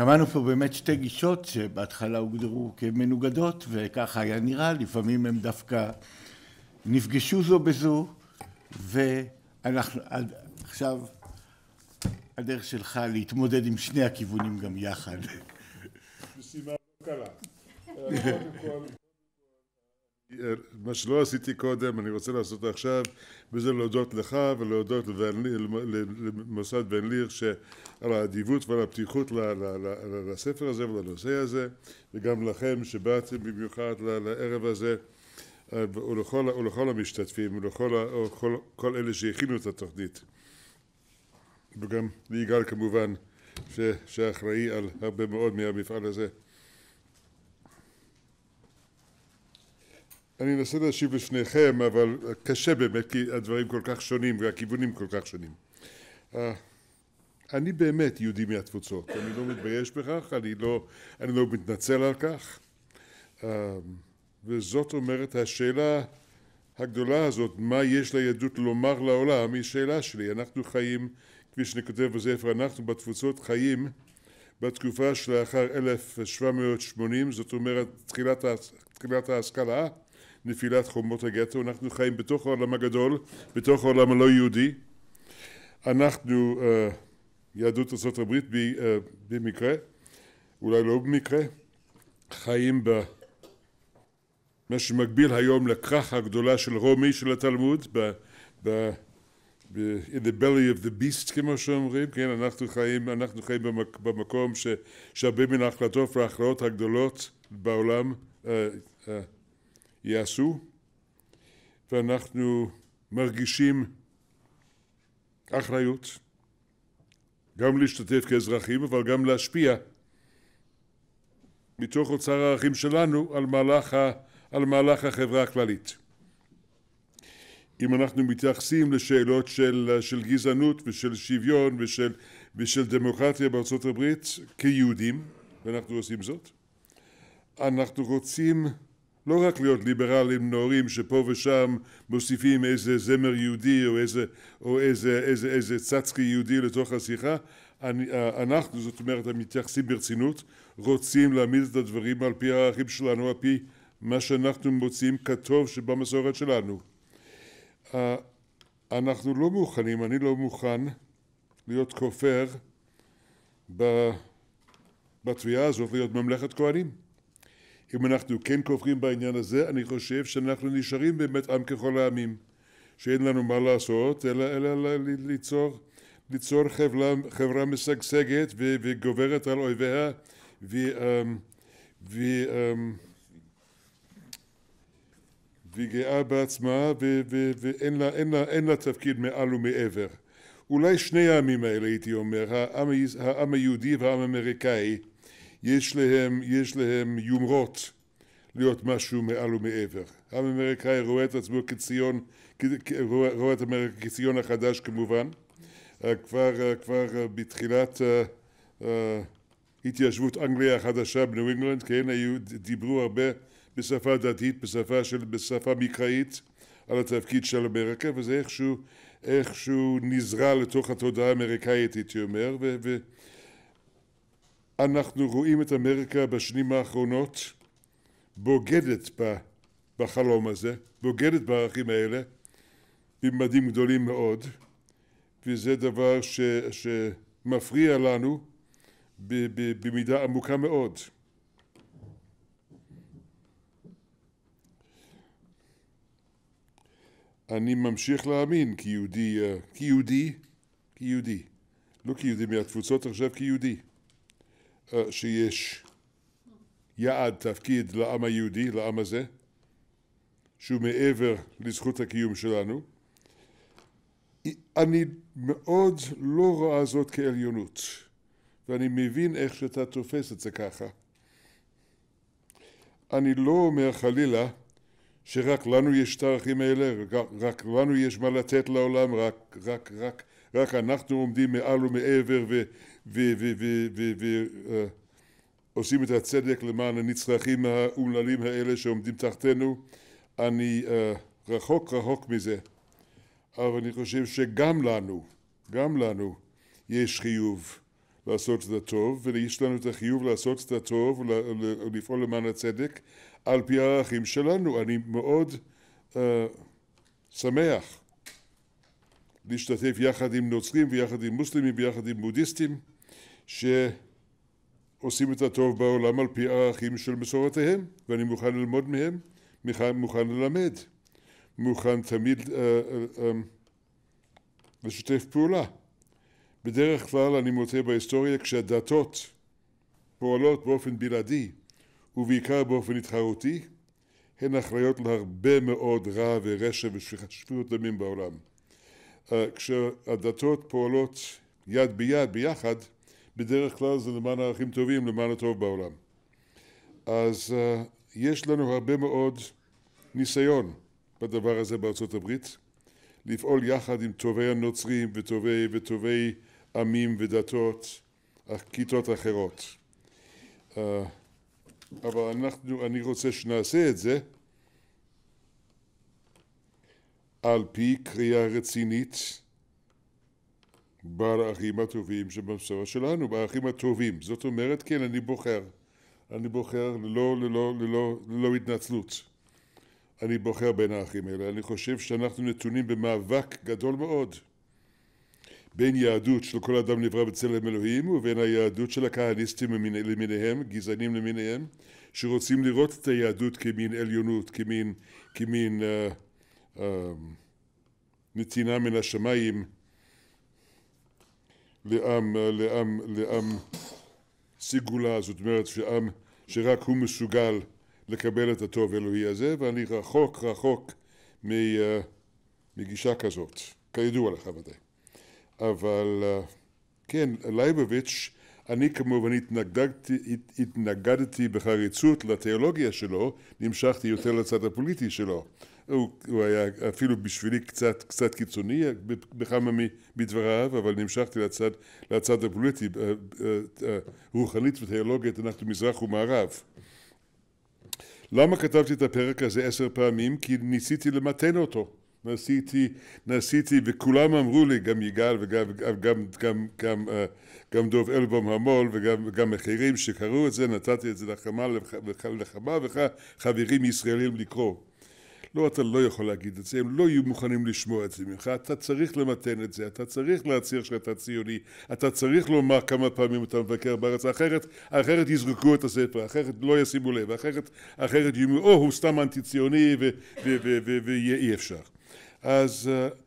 שמענו פה באמת שתי גישות שבהתחלה הוגדרו כמנוגדות, וככה היה נראה, לפעמים הם דווקא נפגשו זו בזו, ואנחנו עד, עכשיו, הדרך שלך להתמודד עם שני הכיוונים גם יחד. משימה לא קלה. מה שלא עשיתי קודם אני רוצה לעשות עכשיו וזה להודות לך ולהודות למוסד בן ליר על האדיבות ועל הפתיחות לספר הזה ולנושא הזה וגם לכם שבאתם במיוחד לערב הזה אה, ולכל, ולכל המשתתפים ולכל כל, כל אלה שהכינו את התוכנית וגם ליגאל כמובן שאחראי על הרבה מאוד מהמפעל הזה אני אנסה להשיב לשניכם, אבל קשה באמת, כי הדברים כל כך שונים והכיוונים כל כך שונים. אה, אני באמת יהודי מהתפוצות, אני לא מתבייש בכך, אני לא, אני לא מתנצל על כך. אה, וזאת אומרת, השאלה הגדולה הזאת, מה יש ליהדות לומר לעולם, היא שאלה שלי. אנחנו חיים, כפי שאני כותב בספר, אנחנו בתפוצות חיים בתקופה שלאחר 1780, זאת אומרת תחילת, תחילת ההשכלה, נפילת חומות הגטו, אנחנו חיים בתוך העולם הגדול, בתוך העולם הלא יהודי. אנחנו, אה, יהדות ארה"ב אה, במקרה, אולי לא במקרה, חיים במה שמקביל היום לכרך הגדולה של רומי של התלמוד, ב... ב in the belly of the beast כמו שאומרים, כן, אנחנו חיים, אנחנו חיים במק, במקום ש, שהרבה מן ההחלטות וההכרעות הגדולות בעולם uh, uh, יעשו, ואנחנו מרגישים אחריות גם להשתתף כאזרחים, אבל גם להשפיע מתוך אוצר הערכים שלנו על מהלך, ה, על מהלך החברה הכללית. אם אנחנו מתייחסים לשאלות של, של גזענות ושל שוויון ושל, ושל דמוקרטיה בארצות הברית כיהודים, ואנחנו עושים זאת, אנחנו רוצים לא רק להיות ליברלים נאורים שפה ושם מוסיפים איזה זמר יהודי או איזה, או איזה, איזה, איזה צצקי יהודי לתוך השיחה, אני, אה, אנחנו, זאת אומרת, המתייחסים ברצינות, רוצים להעמיד את הדברים על פי הערכים שלנו, על פי מה שאנחנו מוצאים כטוב שבמסורת שלנו. אה, אנחנו לא מוכנים, אני לא מוכן להיות כופר בתביעה הזאת להיות ממלכת כהנים. אם אנחנו כן כופרים בעניין הזה, אני חושב שאנחנו נשארים באמת עם ככל העמים, שאין לנו מה לעשות, אלא, אלא ליצור, ליצור חברה, חברה משגשגת וגוברת על אויביה, ו... אמ, ו אמ, וגאה בעצמה ואין לה, אין לה, אין לה תפקיד מעל ומעבר. אולי שני העמים האלה הייתי אומר, העם, העם היהודי והעם האמריקאי יש להם, יש להם יומרות להיות משהו מעל ומעבר. העם האמריקאי רואה את עצמו כציון, רואה, את אמריקה כציון החדש כמובן. כבר, כבר בתחילת אה, אה, התיישבות אנגליה החדשה בניו אינגלנד, כן, היו, דיברו הרבה בשפה דתית, בשפה, של, בשפה מקראית על התפקיד של אמריקה, וזה איכשהו, איכשהו נזרע לתוך התודעה האמריקאית, הייתי אומר, ו, ו, אנחנו רואים את אמריקה בשנים האחרונות בוגדת בחלום הזה, בוגדת בערכים האלה, בממדים גדולים מאוד, וזה דבר ש, שמפריע לנו ב, ב, במידה עמוקה מאוד. אני ממשיך להאמין כיהודי, אה, כיהודי, כיהודי, לא כיהודי מהתפוצות עכשיו, כיהודי. שיש יעד, תפקיד לעם היהודי, לעם הזה, שהוא מעבר לזכות הקיום שלנו. אני מאוד לא רואה זאת כעליונות, ואני מבין איך שאתה תופס את זה ככה. אני לא אומר חלילה שרק לנו יש את הערכים האלה, רק, רק לנו יש מה לתת לעולם, רק, רק, רק רק אנחנו עומדים מעל ומעבר ועושים אה, את הצדק למען הנצרכים האומללים האלה שעומדים תחתנו. אני אה, רחוק רחוק מזה, אבל אני חושב שגם לנו, גם לנו, יש חיוב לעשות את הטוב, ויש לנו את החיוב לעשות את הטוב ולפעול למען הצדק על פי הערכים שלנו. אני מאוד uh, שמח להשתתף יחד עם נוצרים ויחד עם מוסלמים ויחד עם בודהיסטים שעושים את הטוב בעולם על פי ערכים של מסורותיהם ואני מוכן ללמוד מהם, מוכן ללמד, מוכן תמיד אה, אה, אה, לשתף פעולה. בדרך כלל אני מוצא בהיסטוריה כשהדתות פועלות באופן בלעדי ובעיקר באופן התחרותי הן אחראיות להרבה מאוד רע ורשע ושפיכות דמים בעולם. אה, כשהדתות פועלות יד ביד, ביחד, בדרך כלל זה למען ערכים טובים, למען הטוב בעולם. אז אה, יש לנו הרבה מאוד ניסיון בדבר הזה בארצות הברית, לפעול יחד עם טובי הנוצרים וטובי, וטובי עמים ודתות, כיתות אחרות. אה, אבל אנחנו, אני רוצה שנעשה את זה על פי קריאה רצינית בערכים הטובים שבמסורת שלנו, בערכים הטובים. זאת אומרת, כן, אני בוחר. אני בוחר ללא, ללא, לא, ללא, ללא התנצלות. אני בוחר בין האחים האלה. אני חושב שאנחנו נתונים במאבק גדול מאוד בין יהדות של כל אדם נברא בצלם אלוהים ובין היהדות של הכהניסטים למיניהם, גזענים למיניהם, שרוצים לראות את היהדות כמין עליונות, כמין, כמין uh, הנתינה אמ, מן השמיים לעם, לעם, לעם סיגולה, זאת אומרת שעם שרק הוא מסוגל לקבל את הטוב האלוהי הזה, ואני רחוק רחוק אה, מגישה כזאת, כידוע לך ודאי. אבל אה, כן, לייבוביץ', אני כמובן התנגדתי, התנגדתי בחריצות לתיאולוגיה שלו, נמשכתי יותר לצד הפוליטי שלו. הוא, הוא היה אפילו בשבילי קצת, קצת קיצוני בכמה מדבריו, אבל נמשכתי לצד, לצד הפוליטי, אה, אה, אה, רוחנית ותיאולוגית, אנחנו מזרח ומערב. למה כתבתי את הפרק הזה עשר פעמים? כי ניסיתי למתן אותו. נסיתי, נסיתי, וכולם אמרו לי, גם יגאל וגם גם, גם, גם, גם גם דוב אלבום המו"ל וגם גם אחרים שקראו את זה, נתתי את זה לחמה, ולכמה וחברים ישראלים לקרוא. לא, אתה לא יכול להגיד את זה, הם לא יהיו מוכנים לשמוע את זה ממך, אתה צריך למתן את זה, אתה צריך להצהיר שאתה ציוני, אתה צריך לומר כמה פעמים אתה מבקר בארץ, אחרת, אחרת יזרקו את הספר, אחרת לא ישימו לב, אחרת, אחרת יאמרו, או, הוא סתם אנטי ציוני ואי אפשר. אז uh,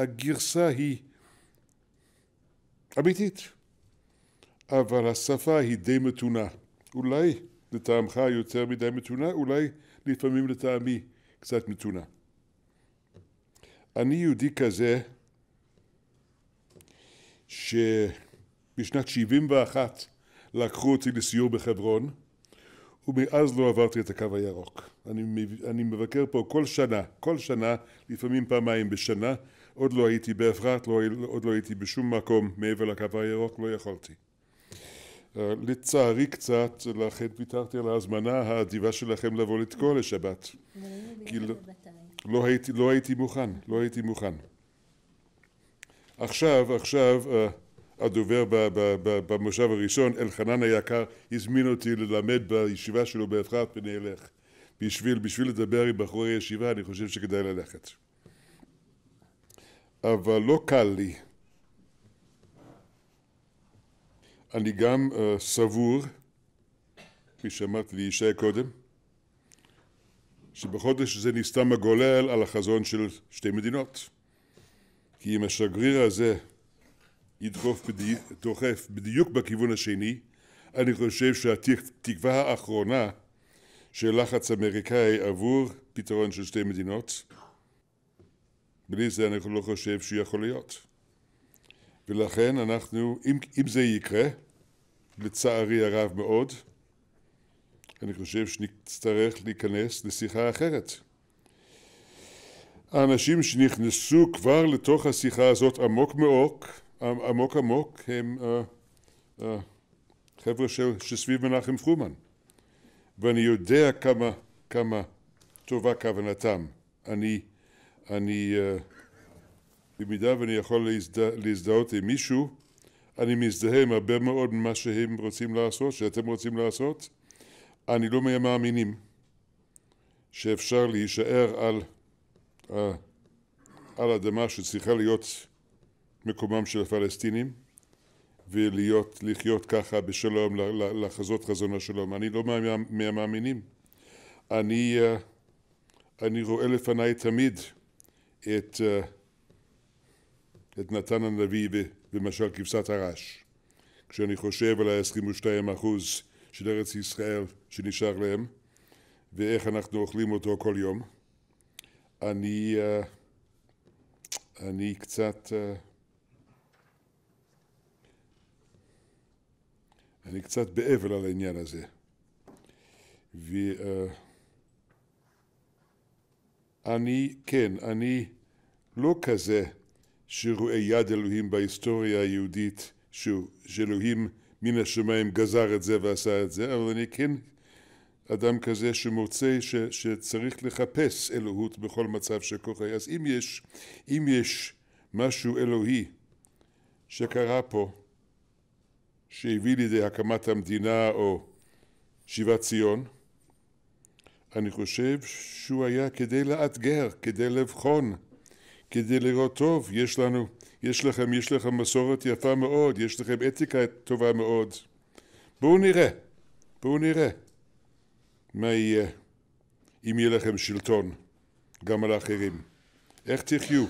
הגרסה היא אמיתית, אבל השפה היא די מתונה. אולי לטעמך יותר מדי מתונה, אולי לפעמים לטעמי קצת מתונה. אני יהודי כזה שבשנת 71 לקחו אותי לסיור בחברון ומאז לא עברתי את הקו הירוק. אני, אני מבקר פה כל שנה, כל שנה, לפעמים פעמיים בשנה. עוד לא הייתי באפרת, לא, עוד לא הייתי בשום מקום מעבר לקו הירוק, לא יכולתי. לצערי קצת, לכן ויתרתי על ההזמנה האדיבה שלכם לבוא לתקוע לשבת. כי כאילו, לא, לא, הייתי, לא הייתי מוכן, לא הייתי מוכן. עכשיו, עכשיו, אה, הדובר במושב הראשון, אלחנן היקר, הזמין אותי ללמד בישיבה שלו באפרת פני אלך. בשביל, בשביל לדבר עם בחורי ישיבה אני חושב שכדאי ללכת. אבל לא קל לי. אני גם uh, סבור, כפי שאמרתי לישי קודם, שבחודש זה נסתם הגולל על החזון של שתי מדינות. כי אם השגריר הזה ידחוף בדיוק, בדיוק בכיוון השני, אני חושב שהתקווה האחרונה של לחץ אמריקאי עבור פתרון של שתי מדינות, בלי זה אני לא חושב שיכול להיות. ולכן אנחנו, אם, אם זה יקרה, לצערי הרב מאוד, אני חושב שנצטרך להיכנס לשיחה אחרת. האנשים שנכנסו כבר לתוך השיחה הזאת עמוק מעוק, עמוק עמוק, הם uh, uh, חבר'ה של, שסביב מנחם פרומן. ואני יודע כמה, כמה טובה כוונתם. אני, אני uh, במידה ואני יכול להזדה, להזדהות עם מישהו, אני מזדהה עם הרבה מאוד ממה שהם רוצים לעשות, שאתם רוצים לעשות. אני לא מהמאמינים שאפשר להישאר על, על אדמה שצריכה להיות מקומם של הפלסטינים ולהיות, לחיות ככה בשלום לחזות חזון השלום. אני לא מהמאמינים. אני, אה, אני רואה לפניי תמיד את אה, את נתן הנביא במשל כבשת הרש. כשאני חושב על ה-22 של ארץ ישראל שנשאר להם, ואיך אנחנו אוכלים אותו כל יום, אני, אה, אני קצת... אה, אני קצת באבל על העניין הזה. ואני, אה, כן, אני לא כזה שרואה יד אלוהים בהיסטוריה היהודית, שאלוהים מן השמיים גזר את זה ועשה את זה, אבל אני כן אדם כזה שמוצא ש, שצריך לחפש אלוהות בכל מצב שכוח היה. אז אם יש, אם יש משהו אלוהי שקרה פה, שהביא לידי הקמת המדינה או שיבת ציון, אני חושב שהוא היה כדי לאתגר, כדי לבחון כדי לראות טוב, יש לנו, יש לכם, יש לכם מסורת יפה מאוד, יש לכם אתיקה טובה מאוד. בואו נראה, בואו נראה מה יהיה אם יהיה לכם שלטון גם על האחרים. איך תחיו?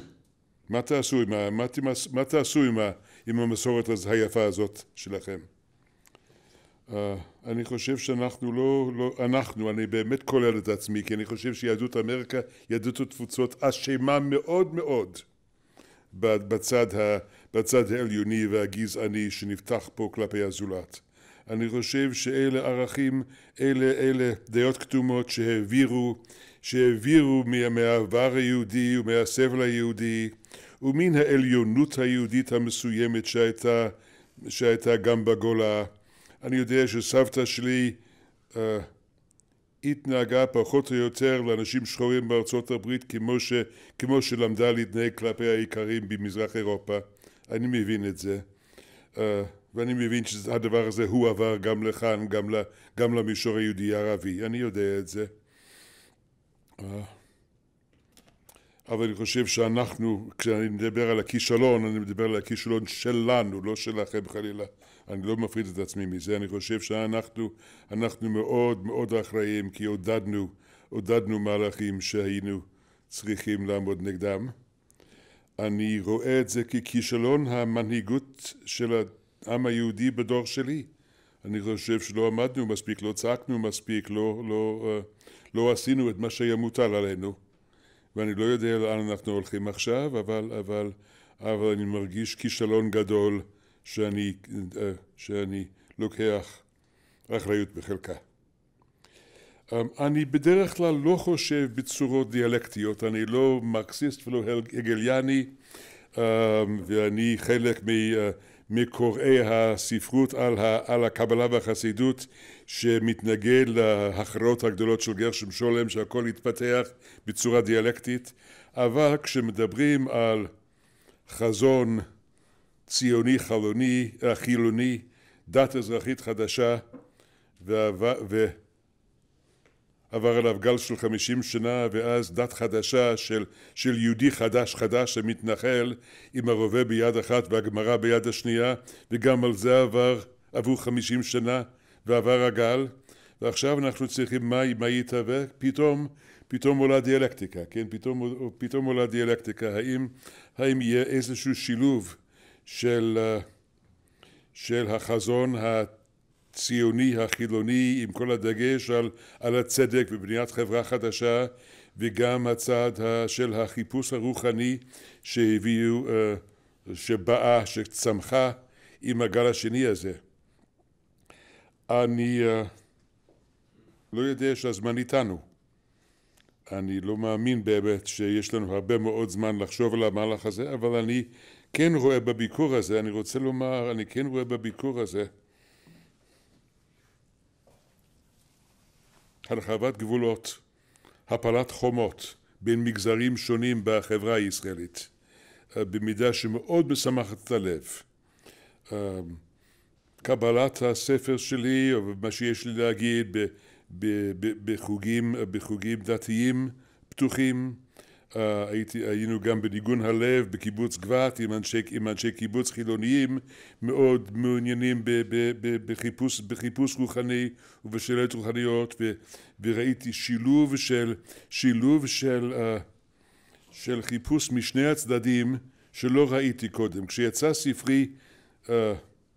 מה תעשו עם, ה, מה, מה תעשו עם, ה, עם המסורת היפה הזאת שלכם? Uh, אני חושב שאנחנו לא, לא, אנחנו, אני באמת כולל את עצמי, כי אני חושב שיהדות אמריקה, יהדות התפוצות אשמה מאוד מאוד בצד, ה, בצד העליוני והגזעני שנפתח פה כלפי הזולת. אני חושב שאלה ערכים, אלה, אלה דעות קדומות שהעבירו, שהעבירו מה, מהעבר היהודי ומהסבל היהודי ומן העליונות היהודית המסוימת שהייתה, שהייתה גם בגולה אני יודע שסבתא שלי אה, התנהגה פחות או יותר לאנשים שחורים בארצות הברית כמו, ש, כמו שלמדה להתנהג כלפי האיכרים במזרח אירופה. אני מבין את זה. אה, ואני מבין שהדבר הזה הוא עבר גם לכאן, גם, ל, גם למישור היהודי הערבי. אני יודע את זה. אה. אבל אני חושב שאנחנו, כשאני מדבר על הכישלון, אני מדבר על הכישלון שלנו, לא שלכם חלילה. אני לא מפריד את עצמי מזה. אני חושב שאנחנו אנחנו מאוד מאוד אחראים, כי עודדנו, עודדנו מהלכים שהיינו צריכים לעמוד נגדם. אני רואה את זה ככישלון המנהיגות של העם היהודי בדור שלי. אני חושב שלא עמדנו מספיק, לא צעקנו מספיק, לא, לא, אה, לא עשינו את מה שהיה מוטל עלינו. ואני לא יודע לאן אנחנו הולכים עכשיו, אבל, אבל, אבל אני מרגיש כישלון גדול שאני, אה, שאני לוקח אחריות בחלקה. אמ, אני בדרך כלל לא חושב בצורות דיאלקטיות, אני לא מרקסיסט ולא הגליאני, אמ, ואני חלק מ... אה, מקוראי הספרות על, ה, על הקבלה והחסידות שמתנגד להכרעות הגדולות של גרשם שולם שהכל התפתח בצורה דיאלקטית אבל כשמדברים על חזון ציוני חלוני, אה, חילוני, דת אזרחית חדשה ו... עבר עליו גל של חמישים שנה ואז דת חדשה של, של יהודי חדש חדש המתנחל עם הרובה ביד אחת והגמרא ביד השנייה וגם על זה עבר, עברו חמישים שנה ועבר הגל ועכשיו אנחנו צריכים מה, מה יתאבק? פתאום, פתאום עולה דיאלקטיקה, כן? פתאום, פתאום עולה דיאלקטיקה האם, האם יהיה איזשהו שילוב של, אה, של החזון הת... הציוני החילוני עם כל הדגש על, על הצדק ובניית חברה חדשה וגם הצד של החיפוש הרוחני שהביאו, אה, שבאה, שצמחה עם הגל השני הזה. אני אה, לא יודע שהזמן איתנו. אני לא מאמין באמת שיש לנו הרבה מאוד זמן לחשוב על המהלך הזה, אבל אני כן רואה בביקור הזה, אני רוצה לומר, אני כן רואה בביקור הזה הרחבת גבולות, הפלת חומות בין מגזרים שונים בחברה הישראלית, אה, במידה שמאוד משמחת את הלב. אה, קבלת הספר שלי, או מה שיש לי להגיד, בחוגים, בחוגים דתיים פתוחים, אה, הייתי, היינו גם בניגון הלב בקיבוץ גבת עם אנשי, עם אנשי קיבוץ חילוניים מאוד מעוניינים ב, ב, ב, בחיפוש, בחיפוש רוחני ובשאלות רוחניות ו, וראיתי שילוב של, שילוב של, אה, של חיפוש משני הצדדים שלא ראיתי קודם. כשיצא ספרי אה,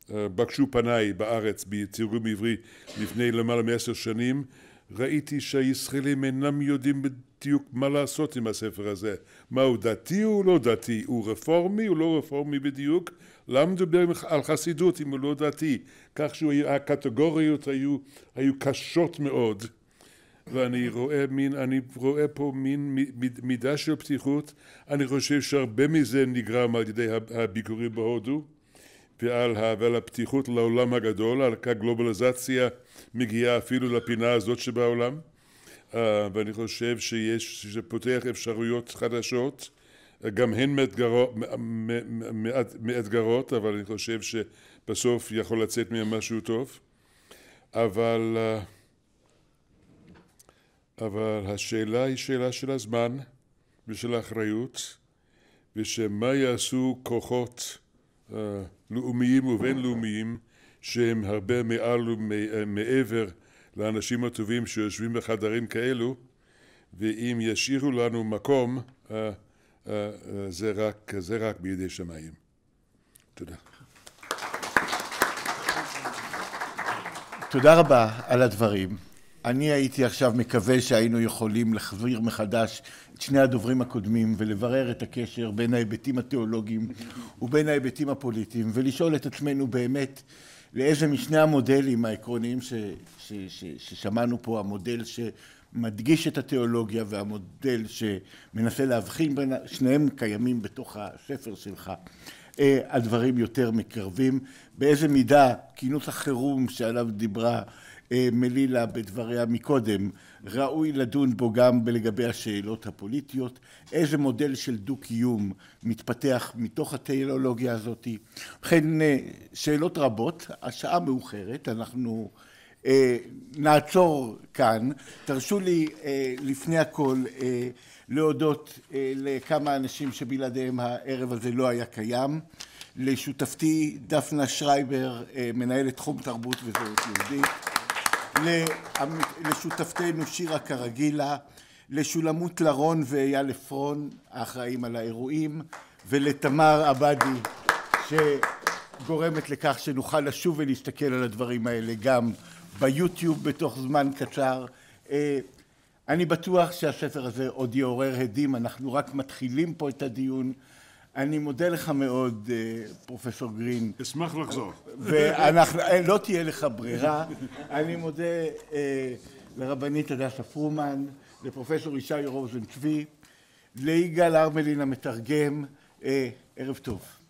בקשו פניי בארץ בתרגום עברי לפני למעלה מעשר שנים ראיתי שהישראלים אינם יודעים בדיוק מה לעשות עם הספר הזה. מה הוא דתי או לא דתי? הוא רפורמי או לא רפורמי בדיוק? למה מדבר על חסידות אם הוא לא דתי? כך שהקטגוריות היו, היו קשות מאוד. ואני רואה, מין, אני רואה פה מין מידה של פתיחות. אני חושב שהרבה מזה נגרם על ידי הביקורים בהודו. ועל, ועל הפתיחות לעולם הגדול, על הגלובליזציה מגיעה אפילו לפינה הזאת שבעולם. אה, ואני חושב שיש, שזה פותח אפשרויות חדשות, גם הן מאתגרות, מאתגרות אבל אני חושב שבסוף יכול לצאת מהן משהו טוב, אבל, אה, אבל השאלה היא שאלה של הזמן ושל האחריות, ושמה יעשו כוחות אה, לאומיים ובינלאומיים שהם הרבה מעל ומעבר לאנשים הטובים שיושבים בחדרים כאלו, ואם ישאירו לנו מקום, uh, uh, זה רק, זה רק בידי שמיים. תודה. תודה רבה על הדברים. אני הייתי עכשיו מקווה שהיינו יכולים להחזיר מחדש את שני הדוברים הקודמים ולברר את הקשר בין ההיבטים התיאולוגיים ובין ההיבטים הפוליטיים ולשאול את עצמנו באמת לאיזה משני המודלים העקרוניים ש, ש, ש, ששמענו פה, המודל שמדגיש את התיאולוגיה והמודל שמנסה להבחין בין, שניהם קיימים בתוך הספר שלך. אה, הדברים יותר מקרבים, באיזה מידה כינוס החירום שעליו דיברה אה, מלילה בדבריה מקודם, ראוי לדון בו גם לגבי השאלות הפוליטיות, איזה מודל של דו-קיום מתפתח מתוך התיאולוגיה הזאת, ובכן אה, שאלות רבות, השעה מאוחרת, אנחנו אה, נעצור כאן, תרשו לי אה, לפני הכל אה, להודות אה, לכמה אנשים שבלעדיהם הערב הזה לא היה קיים, לשותפתי דפנה שרייבר, אה, מנהלת תחום תרבות וזהות יהודית לשותפתנו שירה כרגילה, לשולמות לרון ואייל עפרון, האחראים על האירועים, ולתמר עבדי, שגורמת לכך שנוכל לשוב ולהסתכל על הדברים האלה גם ביוטיוב בתוך זמן קצר. אה, אני בטוח שהספר הזה עוד יעורר הדים, אנחנו רק מתחילים פה את הדיון. אני מודה לך מאוד, אה, פרופסור גרין. אשמח לחזור. ואנחנו, אה, לא תהיה לך ברירה. אני מודה אה, לרבנית הדסה פרומן, לפרופסור ישי רוזן צבי, ליגאל ארמלין המתרגם. ערב טוב.